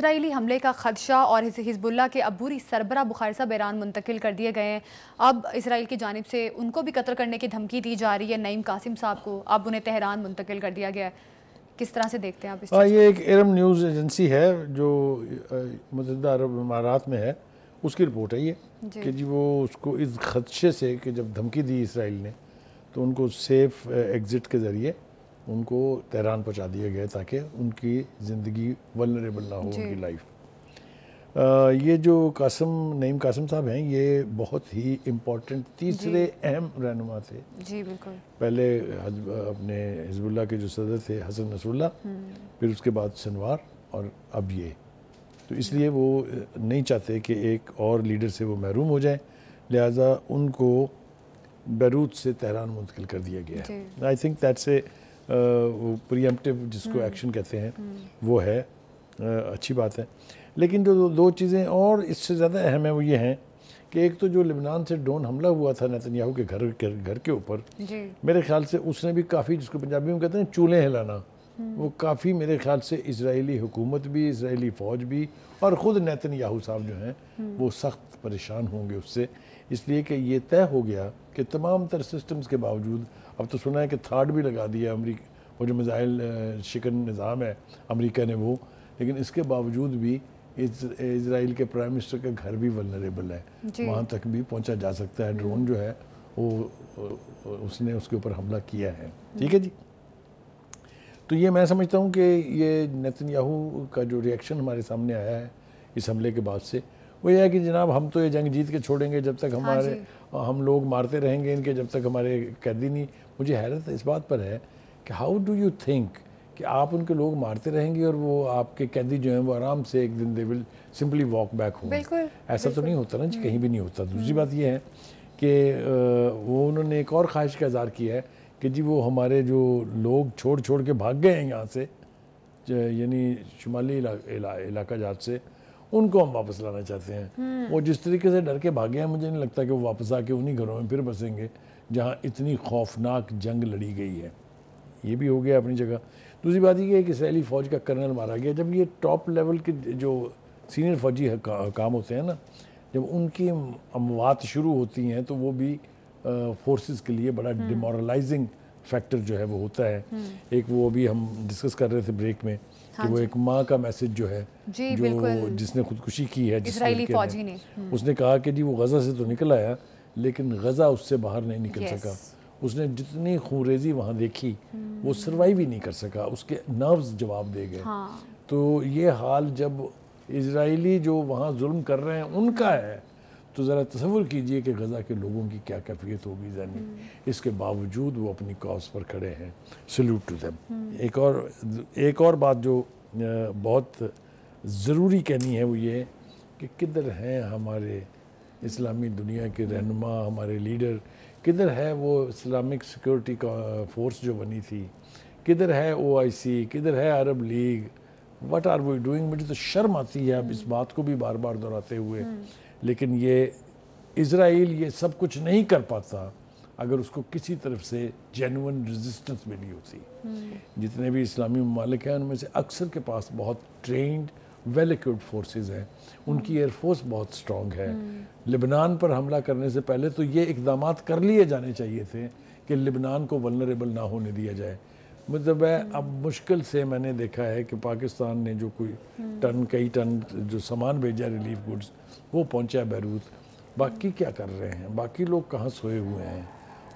Israeli हमले का खदशा और हिजबुल्ला के अबूरी सरबरा बुखार बैरान मुंतकिल कर दिए गए हैं अब इसराइल की जानब से उनको भी कतल करने की धमकी दी जा रही है नईम कासिम साहब को अब उन्हें तहरान मुंतकिल कर दिया गया है किस तरह से देखते हैं आप इस आ, हाँ, ये एक एरम न्यूज़ एजेंसी है जो मतदा अरब इमारात में है उसकी रिपोर्ट है ये कि जी वो उसको इस खदशे से कि जब धमकी दी इसराइल ने तो उनको सेफ एग्ज़िट के ज़रिए उनको तहरान पहुंचा दिया गया ताकि उनकी ज़िंदगी वलनरेबल ना हो उनकी लाइफ आ, ये जो कासम नईम कासम साहब हैं ये बहुत ही इम्पोर्टेंट तीसरे अहम रहनुमा थे जी बिल्कुल पहले अपने हिजबुल्ला के जो सदर थे हसन नसरुल्ला हम्म। फिर उसके बाद सनवार और अब ये तो इसलिए वो नहीं चाहते कि एक और लीडर से वो महरूम हो जाए लिहाजा उनको बैरूत से तहरान मुंतकिल कर दिया गया है I think that's a preemptive जिसको एक्शन हम्म। कहते हैं हम्म। वो है अच्छी बात है लेकिन जो दो चीज़ें और इससे ज़्यादा अहम है वो ये हैं कि एक तो जो लिबनान से ड्रोन हमला हुआ था नतनयाहू के घर के घर के ऊपर मेरे ख्याल से उसने भी काफ़ी जिसको पंजाबी में कहते हैं चूल्हे हिलाना हम्म। वो काफ़ी मेरे ख्याल से इसराइली हुकूमत भी इसराइली फ़ौज भी और ख़ुद नतन याहू साहब जो हैं वो सख्त परेशान होंगे उससे इसलिए कि ये तय हो गया कि तमाम तर सिस्टम्स के बावजूद अब तो सुना है कि थाट भी लगा दिया अमरीका वो जो मिज़ाइल शिकन निज़ाम है अमरीका ने वो लेकिन इसके बावजूद भी इसराइल के प्राइम मिनिस्टर का घर भी वनरेबल है वहाँ तक भी पहुँचा जा सकता है ड्रोन जो है वो उसने उसके ऊपर हमला किया है ठीक है जी तो ये मैं समझता हूँ कि ये नितिन का जो रिएक्शन हमारे सामने आया है इस हमले के बाद से वो यह है कि जनाब हम तो ये जंग जीत के छोड़ेंगे जब तक हाँ हमारे हाँ हम लोग मारते रहेंगे इनके जब तक हमारे कैदी नहीं मुझे हैरत इस बात पर है कि हाउ डू यू थिंक कि आप उनके लोग मारते रहेंगे और वो आपके कैदी जो हैं वो आराम से एक दिन they will simply walk back हो ऐसा तो नहीं होता ना जी हम्म। कहीं भी नहीं होता हम्म। दूसरी बात ये है कि वो उन्होंने एक और ख्वाहिश का इजहार किया है कि जी वो हमारे जो लोग छोड़ छोड़ के भाग गए हैं यहाँ से यानी शुमाली इलाका इलाका जात से उनको हम वापस लाना चाहते हैं वो जिस तरीके से डर के भागे हैं मुझे नहीं लगता कि वो वापस आके उन्हीं घरों में फिर बसेंगे जहाँ इतनी खौफनाक जंग लड़ी गई है ये भी हो गया अपनी जगह दूसरी बात यह है कि इसराइली फ़ौज का कर्नल मारा गया जब ये टॉप लेवल के जो सीनियर फौजी काम होते हैं ना जब उनकी अमवात शुरू होती हैं तो वो भी फोर्सेस के लिए बड़ा डिमोरलाइजिंग हम्म। फैक्टर जो है वो होता है हम्म। एक वो अभी हम डिस्कस कर रहे थे ब्रेक में कि हाँ वो एक माँ का मैसेज जो है जो जिसने खुदकुशी की है इसराइली फौजी ने हम्म। उसने कहा कि जी वो गज़ा से तो निकल आया लेकिन गज़ा उससे बाहर नहीं निकल सका उसने जितनी खूरेजी वहाँ देखी हम्म। वो सर्वाइव ही नहीं कर सका उसके नर्व्स जवाब दे गए हाँ। तो ये हाल जब इसराइली जो वहाँ जुल्म कर रहे हैं उनका है तो ज़रा तस्वुर कीजिए कि गज़ा के लोगों की क्या कैफियत होगी जानी हम्म। इसके बावजूद वो अपनी कॉज पर खड़े हैं सल्यूट टू दैम हम्म। एक और एक और बात जो बहुत ज़रूरी कहनी है वो ये कि किधर हैं हमारे इस्लामी दुनिया के रहनुमा हमारे लीडर किधर है वो इस्लामिक सिक्योरिटी फोर्स जो बनी थी किधर है ओ किधर है Arab League what are we doing मुझे तो शर्म आती है अब इस बात को भी बार बार दोहराते हुए हम्म। लेकिन ये इसराइल ये सब कुछ नहीं कर पाता अगर उसको किसी तरफ से जेनुअन रेजिस्टेंस मिली होती हम्म। जितने भी इस्लामी ममालिक हैं उनमें से अक्सर के पास बहुत ट्रेंड वेल इक्विप्ड फोर्सेस हैं उनकी एयरफोर्स हम्म। बहुत स्ट्रॉन्ग है हम्म। लिबनान पर हमला करने से पहले तो ये इकदाम कर लिए जाने चाहिए थे कि लिबनान को वलनरेबल ना होने दिया जाए मतलब अब मुश्किल से मैंने देखा है कि पाकिस्तान ने जो कोई टन कई टन जो सामान भेजा रिलीफ गुड्स वो पहुंचा बैरूत बाकी क्या कर रहे हैं बाकी लोग कहाँ सोए हुए हैं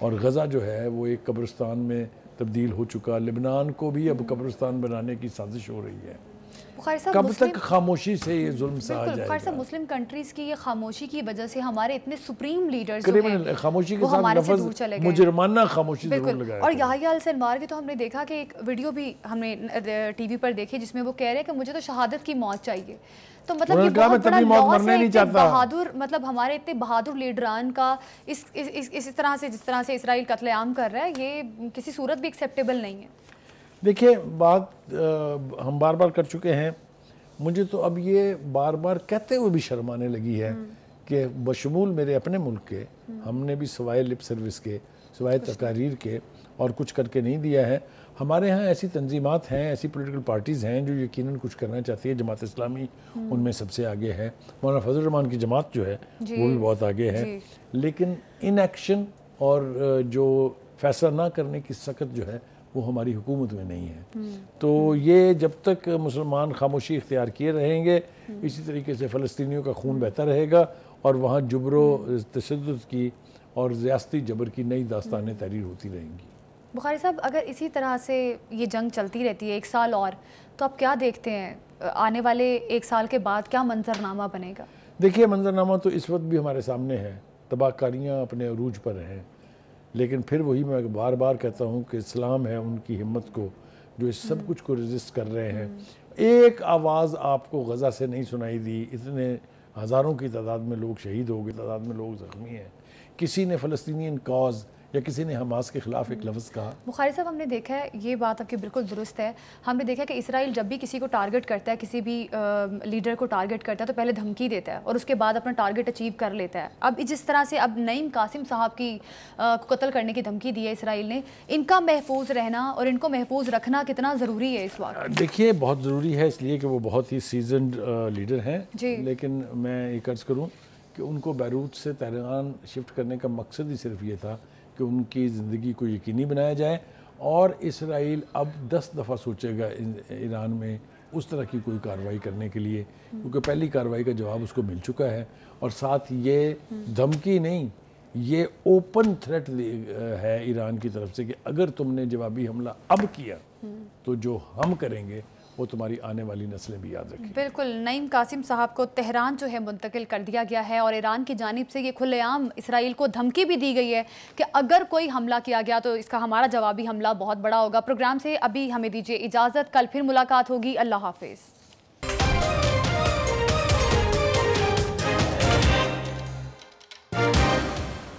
और गज़ा जो है वो एक कब्रिस्तान में तब्दील हो चुका लिबनान को भी अब कब्रिस्तान बनाने की साजिश हो रही है कब तक खामोशी से ये जुल्म सहा जाएगा बुखारी मुस्लिम कंट्रीज की ये खामोशी की वजह से हमारे इतने सुप्रीम लीडर्स क्रिमिनल खामोशी के साथ से मुजरमाना खामोशी जरूर लगाया और याहिया अल सनवार के तो हमने देखा कि एक वीडियो भी हमने टीवी पर देखी जिसमें वो कह रहे हैं कि मुझे तो शहादत की मौत चाहिए तो मतलब ये बहुत बड़ा लॉस है इतने बहादुर मतलब हमारे इतने बहादुर लीडरान का इस इस इस तरह से जिस तरह से इसराइल कत्लेआम कर रहा है ये किसी सूरत भी एक्सेप्टेबल नहीं है देखिए बात हम बार बार कर चुके हैं मुझे तो अब ये बार बार कहते हुए भी शर्माने लगी है हम्म। कि बशमूल मेरे अपने मुल्क के हम्म। हमने भी सवाए लिप सर्विस के सवाए तकारीर के और कुछ करके नहीं दिया है हमारे यहाँ ऐसी तंजीमात हैं ऐसी पोलिटिकल पार्टीज़ हैं जो यकीन कुछ करना चाहती है जमात इस्लामी हम्म। उनमें सबसे आगे है मौलाना रमान की जमात जो है वो भी बहुत आगे है लेकिन एक्शन और जो फैसला ना करने की सकत जो है वो हमारी हुकूमत में नहीं है हम्म। तो ये जब तक मुसलमान खामोशी इख्तियार किए रहेंगे हम्म। इसी तरीके से फ़लस्तियों का खून बेहतर रहेगा और वहाँ जबरो हम्म। तशद की और रियाती जबर की नई दास्तानें तहरीर होती रहेंगी बुखारी साहब अगर इसी तरह से ये जंग चलती रहती है एक साल और तो आप क्या देखते हैं आने वाले एक साल के बाद क्या मंजरनामा बनेगा देखिए मंजरनामा तो इस वक्त भी हमारे सामने है तबाहकारियाँ अपने अरूज पर हैं लेकिन फिर वही मैं बार बार कहता हूँ कि इस्लाम है उनकी हिम्मत को जो इस सब हम्म। कुछ को रजिस्ट कर रहे हैं एक आवाज़ आपको गज़ा से नहीं सुनाई दी इतने हज़ारों की तादाद में लोग शहीद हो गए तादाद में लोग ज़ख्मी हैं किसी ने फ़लस्तनी कॉज या किसी ने हमास के खिलाफ एक हम्म। लफ्ज़ कहा बुखारी साहब हमने देखा है ये बात आपकी बिल्कुल दुरुस्त है हमने देखा है कि इसराइल जब भी किसी को टारगेट करता है किसी भी आ, लीडर को टारगेट करता है तो पहले धमकी देता है और उसके बाद अपना टारगेट अचीव कर लेता है अब जिस तरह से अब नईम कासिम साहब की को कत्ल करने की धमकी दी है इसराइल ने इनका महफूज रहना और इनको महफूज रखना कितना ज़रूरी है इस वक्त देखिए बहुत ज़रूरी है इसलिए कि वो बहुत ही सीजन लीडर हैं लेकिन मैं ये कर्ज करूँ कि उनको बैरूत से तहरान शिफ्ट करने का मकसद ही सिर्फ ये था कि उनकी ज़िंदगी को यकीनी बनाया जाए और इसराइल अब दस दफ़ा सोचेगा ईरान में उस तरह की कोई कार्रवाई करने के लिए क्योंकि पहली कार्रवाई का जवाब उसको मिल चुका है और साथ ये धमकी नहीं ये ओपन थ्रेट है ईरान की तरफ से कि अगर तुमने जवाबी हमला अब किया तो जो हम करेंगे वो तुम्हारी आने वाली नस्लें भी याद रखें बिल्कुल नईम कासिम साहब को तेहरान जो है मुंतकिल कर दिया गया है और ईरान की जानब से ये खुलेआम इसराइल को धमकी भी दी गई है कि अगर कोई हमला किया गया तो इसका हमारा जवाबी हमला बहुत बड़ा होगा प्रोग्राम से अभी हमें दीजिए इजाज़त कल फिर मुलाकात होगी अल्लाह हाफिज़